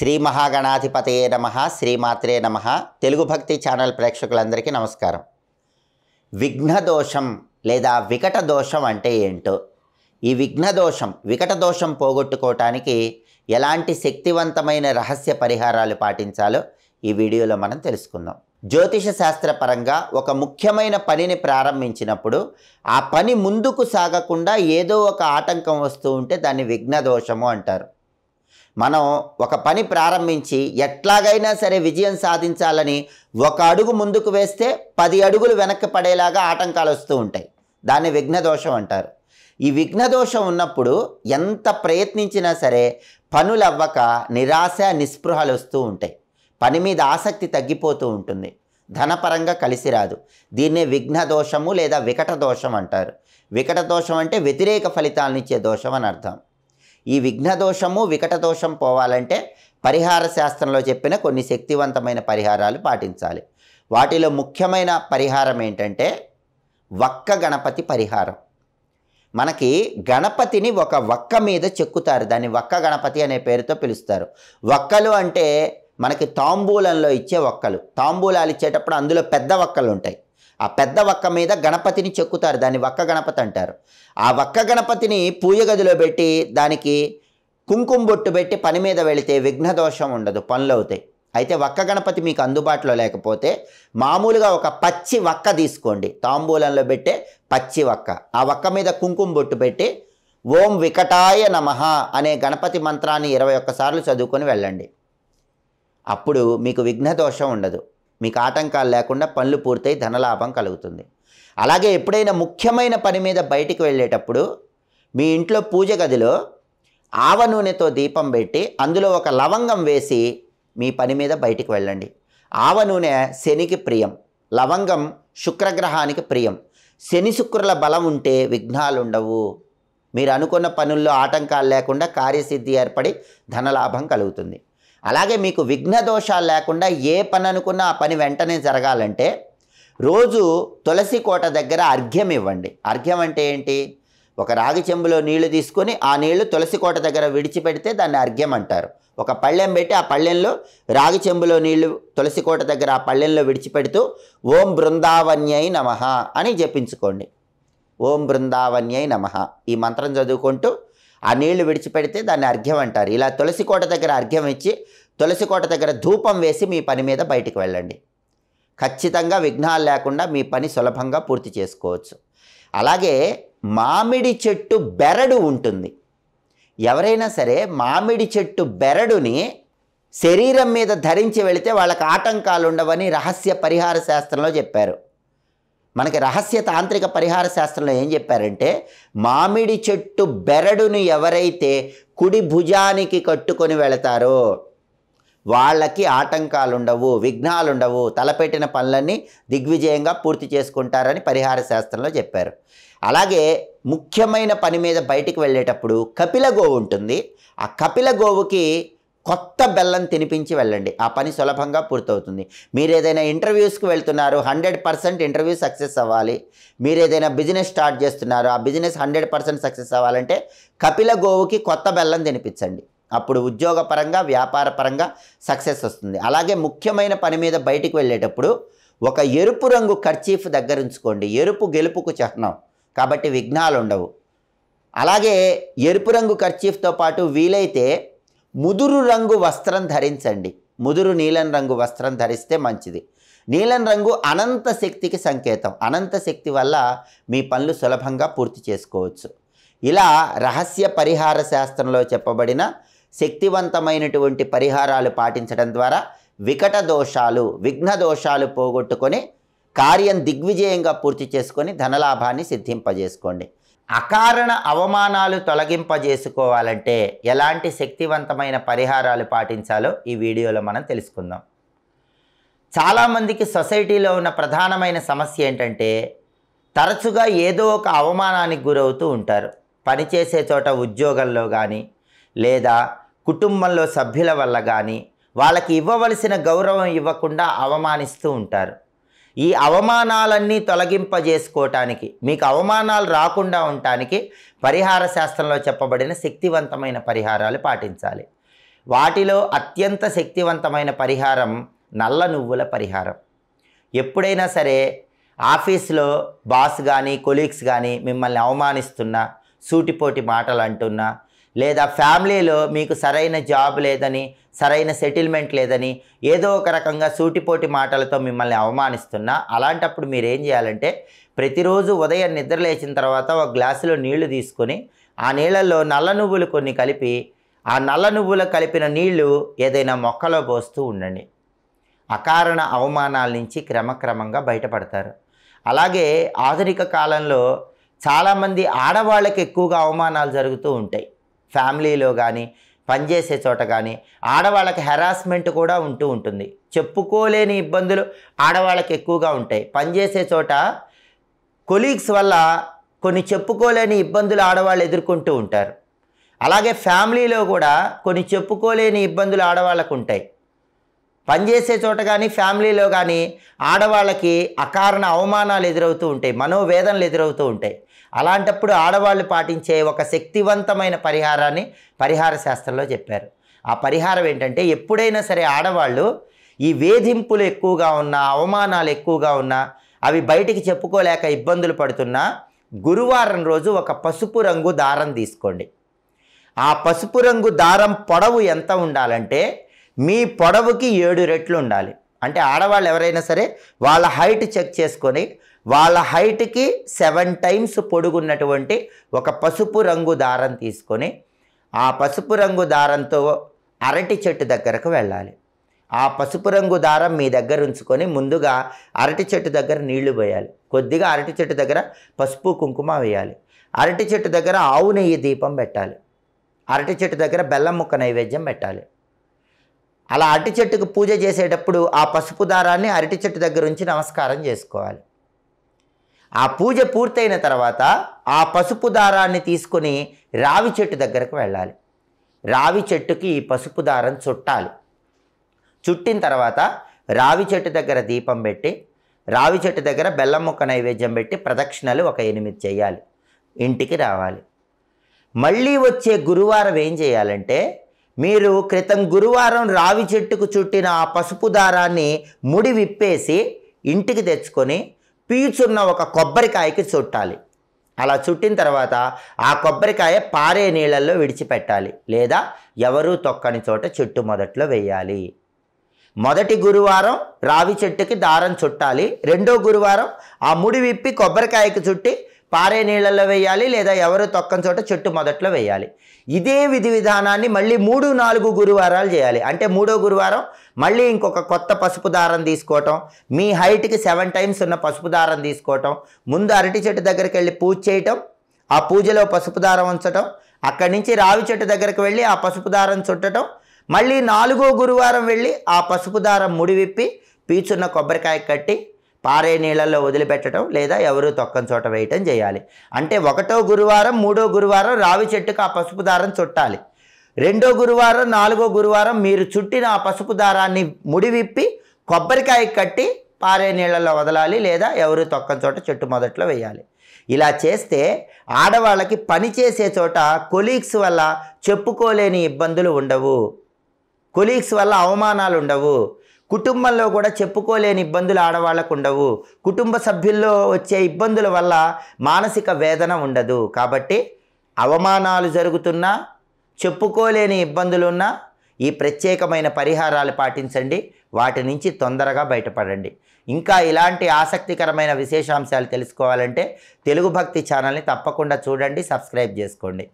శ్రీ మహాగణాధిపతయే నమ శ్రీమాత్రే నమ తెలుగు భక్తి ఛానల్ ప్రేక్షకులందరికీ నమస్కారం విఘ్నదోషం లేదా వికట దోషం అంటే ఏంటో ఈ విఘ్నదోషం వికట దోషం పోగొట్టుకోవటానికి ఎలాంటి శక్తివంతమైన రహస్య పరిహారాలు పాటించాలో ఈ వీడియోలో మనం తెలుసుకుందాం జ్యోతిష శాస్త్రపరంగా ఒక ముఖ్యమైన పనిని ప్రారంభించినప్పుడు ఆ పని ముందుకు సాగకుండా ఏదో ఒక ఆటంకం వస్తూ ఉంటే దాన్ని విఘ్నదోషము అంటారు మనం ఒక పని ప్రారంభించి ఎట్లాగైనా సరే విజయం సాధించాలని ఒక అడుగు ముందుకు వేస్తే పది అడుగులు వెనక్కి పడేలాగా ఆటంకాలు వస్తూ ఉంటాయి దాన్ని విఘ్నదోషం అంటారు ఈ విఘ్నదోషం ఉన్నప్పుడు ఎంత ప్రయత్నించినా సరే పనులు అవ్వక నిరాశ నిస్పృహలు వస్తూ ఉంటాయి పని మీద ఆసక్తి తగ్గిపోతూ ఉంటుంది ధనపరంగా కలిసి రాదు దీన్నే విఘ్న దోషము లేదా వికట దోషం అంటారు వికట దోషం అంటే వ్యతిరేక ఫలితాలనిచ్చే దోషం అని అర్థం ఈ విఘ్నదోషము వికటదోషం పోవాలంటే పరిహార శాస్త్రంలో చెప్పిన కొన్ని శక్తివంతమైన పరిహారాలు పాటించాలి వాటిలో ముఖ్యమైన పరిహారం ఏంటంటే వక్క గణపతి పరిహారం మనకి గణపతిని ఒక వక్క మీద చెక్కుతారు దాన్ని వక్క గణపతి అనే పేరుతో పిలుస్తారు వక్కలు అంటే మనకి తాంబూలంలో ఇచ్చే వక్కలు తాంబూలాలు ఇచ్చేటప్పుడు అందులో పెద్ద ఒక్కలు ఉంటాయి ఆ పెద్ద వక్క మీద గణపతిని చెక్కుతారు దాన్ని వక్క గణపతి అంటారు ఆ వక్క గణపతిని పూజ గదిలో పెట్టి దానికి కుంకుమ బొట్టు పెట్టి పని మీద వెళితే విఘ్నదోషం ఉండదు పనులు అవుతాయి అయితే వక్క గణపతి మీకు అందుబాటులో లేకపోతే మామూలుగా ఒక పచ్చి వక్క తీసుకోండి తాంబూలంలో పెట్టే పచ్చి వక్క ఆ వక్క మీద కుంకుమ బొట్టు పెట్టి ఓం వికటాయ నమ అనే గణపతి మంత్రాన్ని ఇరవై ఒక్కసార్లు చదువుకొని వెళ్ళండి అప్పుడు మీకు విఘ్నదోషం ఉండదు మీకు ఆటంకాలు లేకుండా పనులు పూర్తయి ధనలాభం కలుగుతుంది అలాగే ఎప్పుడైనా ముఖ్యమైన పని మీద బయటికి వెళ్ళేటప్పుడు మీ ఇంట్లో పూజ గదిలో ఆవ నూనెతో దీపం పెట్టి అందులో ఒక లవంగం వేసి మీ పని మీద బయటికి వెళ్ళండి ఆవ నూనె శనికి ప్రియం లవంగం శుక్రగ్రహానికి ప్రియం శని శుక్రుల బలం ఉంటే విఘ్నాలు ఉండవు మీరు అనుకున్న పనుల్లో ఆటంకాలు లేకుండా కార్యసిద్ధి ఏర్పడి ధనలాభం కలుగుతుంది అలాగే మీకు విఘ్న దోషాలు లేకుండా ఏ పని అనుకున్నా ఆ పని వెంటనే జరగాలంటే రోజు తులసి కోట దగ్గర అర్ఘ్యం ఇవ్వండి అర్ఘ్యం అంటే ఏంటి ఒక రాగి చెంబులో నీళ్లు తీసుకొని ఆ నీళ్లు తులసి కోట దగ్గర విడిచిపెడితే దాన్ని అర్ఘ్యం అంటారు ఒక పళ్ళెం పెట్టి ఆ పళ్ళెంలో రాగి చెంబులో నీళ్లు తులసి కోట దగ్గర ఆ పళ్ళెంలో విడిచిపెడుతూ ఓం బృందావన్యై నమ అని జపించుకోండి ఓం బృందావన్యై నమ ఈ మంత్రం చదువుకుంటూ ఆ నీళ్లు విడిచిపెడితే దాన్ని అర్ఘ్యం అంటారు ఇలా తులసి కోట దగ్గర అర్ఘ్యం ఇచ్చి తులసి కోట దగ్గర ధూపం వేసి మీ పని మీద బయటికి వెళ్ళండి ఖచ్చితంగా విఘ్నాలు లేకుండా మీ పని సులభంగా పూర్తి చేసుకోవచ్చు అలాగే మామిడి చెట్టు బెరడు ఉంటుంది ఎవరైనా సరే మామిడి చెట్టు బెరడుని శరీరం మీద ధరించి వెళితే వాళ్ళకి ఆటంకాలు ఉండవని రహస్య పరిహార శాస్త్రంలో చెప్పారు మనకి రహస్య తాంత్రిక పరిహార శాస్త్రంలో ఏం చెప్పారంటే మామిడి చెట్టు బెరడును ఎవరైతే కుడి భుజానికి కట్టుకొని వెళతారో వాళ్ళకి ఆటంకాలు ఉండవు విఘ్నాలు ఉండవు తలపెట్టిన పనులన్నీ దిగ్విజయంగా పూర్తి చేసుకుంటారని పరిహార శాస్త్రంలో చెప్పారు అలాగే ముఖ్యమైన పని మీద బయటికి వెళ్ళేటప్పుడు కపిల గోవు ఉంటుంది ఆ కపిల గోవుకి కొత్త బెల్లం తినిపించి వెళ్ళండి ఆ పని సులభంగా పూర్తవుతుంది మీరు ఏదైనా ఇంటర్వ్యూస్కి వెళ్తున్నారు హండ్రెడ్ పర్సెంట్ ఇంటర్వ్యూ సక్సెస్ అవ్వాలి మీరు ఏదైనా బిజినెస్ స్టార్ట్ చేస్తున్నారు ఆ బిజినెస్ హండ్రెడ్ పర్సెంట్ సక్సెస్ అవ్వాలంటే కపిల గోవుకి కొత్త బెల్లం తినిపించండి అప్పుడు ఉద్యోగపరంగా వ్యాపారపరంగా సక్సెస్ వస్తుంది అలాగే ముఖ్యమైన పని మీద బయటికి వెళ్ళేటప్పుడు ఒక ఎరుపు రంగు ఖర్చీఫ్ దగ్గర ఉంచుకోండి ఎరుపు గెలుపుకు చిహ్నం కాబట్టి విఘ్నాలు ఉండవు అలాగే ఎరుపు రంగు ఖర్చీఫ్తో పాటు వీలైతే ముదురు రంగు వస్త్రం ధరించండి ముదురు నీలం రంగు వస్త్రం ధరిస్తే మంచిది నీలం రంగు అనంత శక్తికి సంకేతం అనంత శక్తి వల్ల మీ పనులు సులభంగా పూర్తి చేసుకోవచ్చు ఇలా రహస్య పరిహార శాస్త్రంలో చెప్పబడిన శక్తివంతమైనటువంటి పరిహారాలు పాటించడం ద్వారా వికట దోషాలు విఘ్న దోషాలు పోగొట్టుకొని కార్యం దిగ్విజయంగా పూర్తి చేసుకొని ధనలాభాన్ని సిద్ధింపజేసుకోండి అకారణ అవమానాలు తొలగింపజేసుకోవాలంటే ఎలాంటి శక్తివంతమైన పరిహారాలు పాటించాలో ఈ వీడియోలో మనం తెలుసుకుందాం చాలామందికి సొసైటీలో ఉన్న ప్రధానమైన సమస్య ఏంటంటే తరచుగా ఏదో ఒక అవమానానికి గురవుతూ ఉంటారు పనిచేసే చోట ఉద్యోగంలో కానీ లేదా కుటుంబంలో సభ్యుల వల్ల కానీ వాళ్ళకి ఇవ్వవలసిన గౌరవం ఇవ్వకుండా అవమానిస్తూ ఉంటారు ఈ అవమానాలన్నీ తొలగింపజేసుకోవటానికి మీకు అవమానాలు రాకుండా ఉండటానికి పరిహార శాస్త్రంలో చెప్పబడిన శక్తివంతమైన పరిహారాలు పాటించాలి వాటిలో అత్యంత శక్తివంతమైన పరిహారం నల్ల నువ్వుల పరిహారం ఎప్పుడైనా సరే ఆఫీస్లో బాస్ కానీ కొలీగ్స్ కానీ మిమ్మల్ని అవమానిస్తున్నా సూటిపోటి మాటలు అంటున్నా లేదా ఫ్యామిలీలో మీకు సరైన జాబ్ లేదని సరైన సెటిల్మెంట్ లేదని ఏదో ఒక రకంగా సూటిపోటి మాటలతో మిమ్మల్ని అవమానిస్తున్నా అలాంటప్పుడు మీరు ఏం చేయాలంటే ప్రతిరోజు ఉదయం నిద్ర లేచిన తర్వాత ఒక గ్లాసులో నీళ్లు తీసుకొని ఆ నీళ్ళల్లో నల్ల నువ్వులు కొన్ని కలిపి ఆ నల్ల నువ్వులు కలిపిన నీళ్లు ఏదైనా మొక్కలో పోస్తూ ఉండండి అకారణ అవమానాల నుంచి క్రమక్రమంగా బయటపడతారు అలాగే ఆధునిక కాలంలో చాలామంది ఆడవాళ్ళకి ఎక్కువగా అవమానాలు జరుగుతూ ఉంటాయి ఫ్యామిలీలో కానీ పనిచేసే చోట కానీ ఆడవాళ్ళకి హెరాస్మెంట్ కూడా ఉంటూ ఉంటుంది చెప్పుకోలేని ఇబ్బందులు ఆడవాళ్ళకి ఎక్కువగా ఉంటాయి పనిచేసే చోట కొలీగ్స్ వల్ల కొన్ని చెప్పుకోలేని ఇబ్బందులు ఆడవాళ్ళు ఎదుర్కొంటూ ఉంటారు అలాగే ఫ్యామిలీలో కూడా కొన్ని చెప్పుకోలేని ఇబ్బందులు ఆడవాళ్ళకు ఉంటాయి పనిచేసే చోట కానీ ఫ్యామిలీలో కానీ ఆడవాళ్ళకి అకారణ అవమానాలు ఎదురవుతూ ఉంటాయి మనోవేదనలు ఎదురవుతూ ఉంటాయి అలాంటప్పుడు ఆడవాళ్ళు పాటించే ఒక శక్తివంతమైన పరిహారాన్ని పరిహార శాస్త్రంలో చెప్పారు ఆ పరిహారం ఏంటంటే ఎప్పుడైనా సరే ఆడవాళ్ళు ఈ వేధింపులు ఎక్కువగా ఉన్నా అవమానాలు ఎక్కువగా ఉన్నా అవి బయటికి చెప్పుకోలేక ఇబ్బందులు పడుతున్నా గురువారం రోజు ఒక పసుపు రంగు దారం తీసుకోండి ఆ పసుపు రంగు దారం పొడవు ఎంత ఉండాలంటే మీ పొడవుకి ఏడు రెట్లు ఉండాలి అంటే ఆడవాళ్ళు ఎవరైనా సరే వాళ్ళ హైట్ చెక్ చేసుకొని వాళ్ళ హైట్కి సెవెన్ టైమ్స్ పొడుగున్నటువంటి ఒక పసుపు రంగు దారం తీసుకొని ఆ పసుపు రంగు దారంతో అరటి చెట్టు దగ్గరకు వెళ్ళాలి ఆ పసుపు రంగు దారం మీ దగ్గర ఉంచుకొని ముందుగా అరటి చెట్టు దగ్గర నీళ్లు పోయాలి కొద్దిగా అరటి చెట్టు దగ్గర పసుపు కుంకుమ వేయాలి అరటి చెట్టు దగ్గర ఆవు నెయ్యి దీపం పెట్టాలి అరటి చెట్టు దగ్గర బెల్లం ముక్క నైవేద్యం పెట్టాలి అలా అరటి చెట్టుకు పూజ చేసేటప్పుడు ఆ పసుపు దారాన్ని అరటి చెట్టు దగ్గర ఉంచి నమస్కారం చేసుకోవాలి ఆ పూజ పూర్తయిన తర్వాత ఆ పసుపు దారాన్ని తీసుకొని రావి చెట్టు దగ్గరకు వెళ్ళాలి రావి చెట్టుకి ఈ పసుపు దారం చుట్టాలి చుట్టిన తర్వాత రావి చెట్టు దగ్గర దీపం పెట్టి రావి చెట్టు దగ్గర బెల్లం ముక్క నైవేద్యం పెట్టి ప్రదక్షిణలు ఒక ఎనిమిది చేయాలి ఇంటికి రావాలి మళ్ళీ వచ్చే గురువారం ఏం చేయాలంటే మీరు క్రితం గురువారం రావి చెట్టుకు చుట్టిన ఆ పసుపు దారాన్ని ముడి విప్పేసి ఇంటికి తెచ్చుకొని పీచున్న ఒక కొబ్బరికాయకి చుట్టాలి అలా చుట్టిన తర్వాత ఆ కొబ్బరికాయ పారే నీళ్ళల్లో విడిచిపెట్టాలి లేదా ఎవరూ తొక్కని చోట చెట్టు మొదట్లో వేయాలి మొదటి గురువారం రావి చెట్టుకి దారం చుట్టాలి రెండో గురువారం ఆ ముడి విప్పి కొబ్బరికాయకి చుట్టి పారే నీళ్ళల్లో వేయాలి లేదా ఎవరు తొక్కని చోట చెట్టు మొదట్లో వేయాలి ఇదే విధి విధానాన్ని మళ్ళీ మూడు నాలుగు గురువారాలు చేయాలి అంటే మూడో గురువారం మళ్ళీ ఇంకొక కొత్త పసుపు దారం తీసుకోవటం మీ హైట్కి సెవెన్ టైమ్స్ ఉన్న పసుపు దారం తీసుకోవటం ముందు అరటి చెట్టు దగ్గరికి వెళ్ళి పూజ చేయటం ఆ పూజలో పసుపు దారం ఉంచటం అక్కడి నుంచి రావి చెట్టు దగ్గరికి వెళ్ళి ఆ పసుపు దారం చుట్టడం మళ్ళీ నాలుగో గురువారం వెళ్ళి ఆ పసుపు దారం ముడివిప్పి పీచున్న కొబ్బరికాయ కట్టి పారే నీళ్ళల్లో వదిలిపెట్టడం లేదా ఎవరు తొక్కని చోట వేయటం చేయాలి అంటే ఒకటో గురువారం మూడో గురువారం రావి చెట్టుకు ఆ పసుపు దారం చుట్టాలి రెండో గురువారం నాలుగో గురువారం మీరు చుట్టిన ఆ పసుపు దారాన్ని ముడివిప్పి కొబ్బరికాయ కట్టి పారే నీళ్ళల్లో వదలాలి లేదా ఎవరు తొక్కని చోట చెట్టు మొదట్లో వేయాలి ఇలా చేస్తే ఆడవాళ్ళకి పని చేసే చోట కొలీగ్స్ వల్ల చెప్పుకోలేని ఇబ్బందులు ఉండవు కొలీగ్స్ వల్ల అవమానాలు ఉండవు కుటుంబంలో కూడా చెప్పుకోలేని ఇబ్బందులు ఆడవాళ్లకు ఉండవు కుటుంబ సభ్యుల్లో వచ్చే ఇబ్బందుల వల్ల మానసిక వేదన ఉండదు కాబట్టి అవమానాలు జరుగుతున్నా చెప్పుకోలేని ఇబ్బందులున్నా ఈ ప్రత్యేకమైన పరిహారాలు పాటించండి వాటి నుంచి తొందరగా బయటపడండి ఇంకా ఇలాంటి ఆసక్తికరమైన విశేషాంశాలు తెలుసుకోవాలంటే తెలుగు భక్తి ఛానల్ని తప్పకుండా చూడండి సబ్స్క్రైబ్ చేసుకోండి